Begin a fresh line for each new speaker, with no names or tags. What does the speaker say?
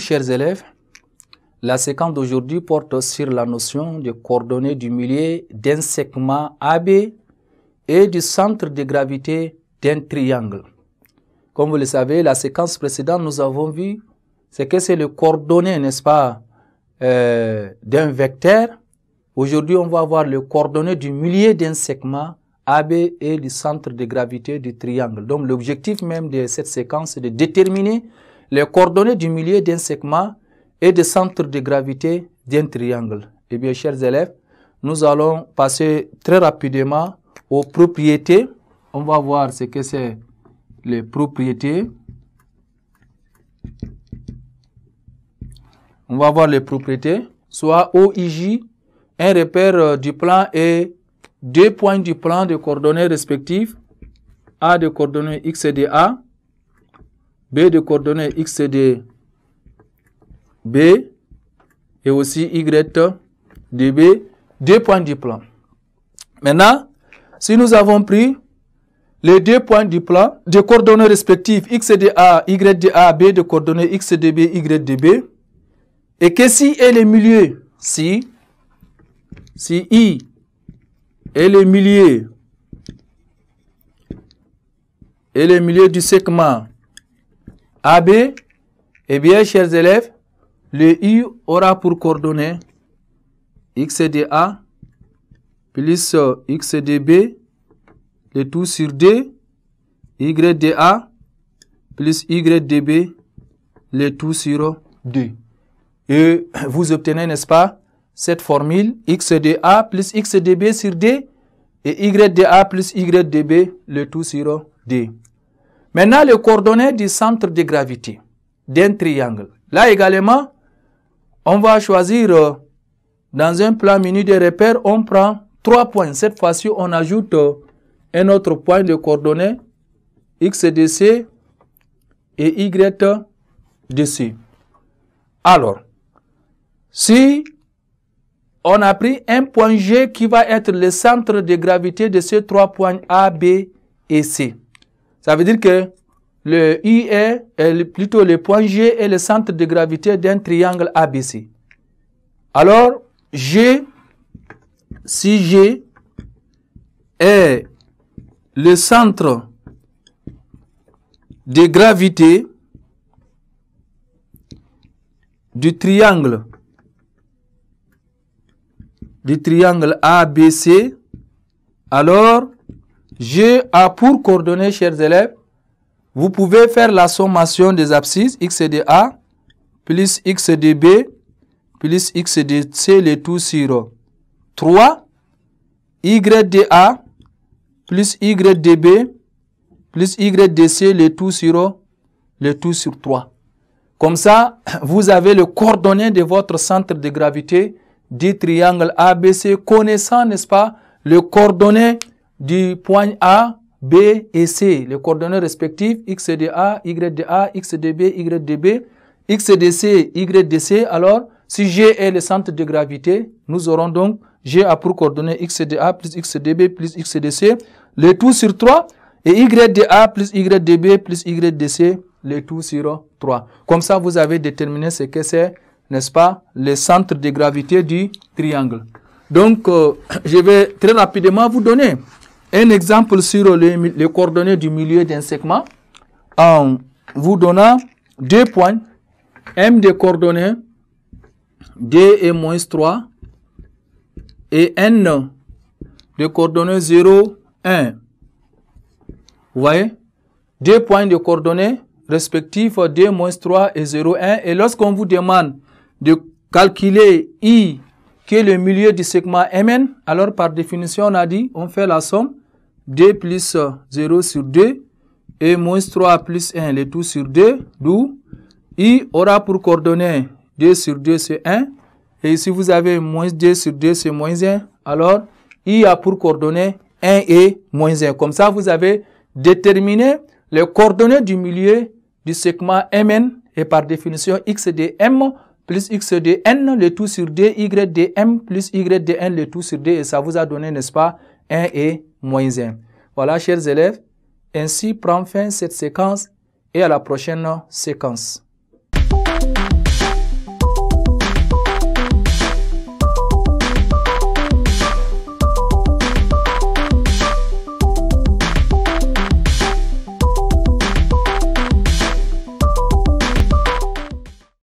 chers élèves, la séquence d'aujourd'hui porte sur la notion de coordonnées du milieu d'un segment AB et du centre de gravité d'un triangle. Comme vous le savez, la séquence précédente, nous avons vu ce que c'est le coordonnée n'est-ce pas, euh, d'un vecteur. Aujourd'hui, on va voir le coordonnée du milieu d'un segment AB et du centre de gravité du triangle. Donc, l'objectif même de cette séquence est de déterminer les coordonnées du milieu d'un segment et de centre de gravité d'un triangle. Eh bien, chers élèves, nous allons passer très rapidement aux propriétés. On va voir ce que c'est les propriétés. On va voir les propriétés. Soit OIJ, un repère euh, du plan et deux points du plan de coordonnées respectives. A de coordonnées X et de A B de coordonnées X D, B et aussi Y dB, B, deux points du plan. Maintenant, si nous avons pris les deux points du plan, deux coordonnées respectives, X D, A, Y de A, B de coordonnées X (yDb) B, Y et que si est le milieu, si, si I est le milieu, est le milieu du segment AB, eh bien, chers élèves, le U aura pour coordonnées X plus euh, X le tout sur D, Y plus Y le tout sur D. Et vous obtenez, n'est-ce pas, cette formule X A plus X sur D et YDA plus Y le tout sur D. Maintenant, les coordonnées du centre de gravité d'un triangle. Là également, on va choisir euh, dans un plan menu de repère, on prend trois points. Cette fois-ci, on ajoute euh, un autre point de coordonnées XDC et YDC. Alors, si on a pris un point G qui va être le centre de gravité de ces trois points A, B et C. Ça veut dire que le I est, plutôt le point G est le centre de gravité d'un triangle ABC. Alors, G, si G est le centre de gravité du triangle du triangle ABC, alors j'ai a pour coordonnées, chers élèves, vous pouvez faire la sommation des abscisses x de A plus x de B plus x de C les tout sur 3 y de A plus y de B plus y de C les tout sur les tout sur 3. Comme ça, vous avez le coordonnée de votre centre de gravité du triangle ABC connaissant, n'est-ce pas, le coordonnée du point A, B et C, les coordonnées respectives X de A, Y de A, X de Y de X de Y de Alors, si G est le centre de gravité, nous aurons donc G a pour coordonnées X de A plus X de plus X de le tout sur 3, et Y de A plus Y de plus Y de C, le tout sur 3. Comme ça, vous avez déterminé ce que c'est, n'est-ce pas, le centre de gravité du triangle. Donc, euh, je vais très rapidement vous donner un exemple sur les, coordonnées du milieu d'un segment en vous donnant deux points, M des coordonnées D et moins 3 et N de coordonnées 0, 1. Vous voyez Deux points de coordonnées respectifs D moins 3 et 0, 1. Et lorsqu'on vous demande de calculer I que le milieu du segment Mn, alors par définition, on a dit, on fait la somme 2 plus 0 sur 2 et moins 3 plus 1, les tout sur 2, d'où I aura pour coordonnées 2 sur 2, c'est 1. Et si vous avez moins 2 sur 2, c'est moins 1. Alors, I a pour coordonnées 1 et moins 1. Comme ça, vous avez déterminé les coordonnées du milieu du segment Mn et par définition x de M plus x de n, le tout sur d y de m plus y de n, le tout sur d et ça vous a donné, n'est-ce pas, 1 et moins 1. Voilà, chers élèves, ainsi prend fin cette séquence et à la prochaine séquence.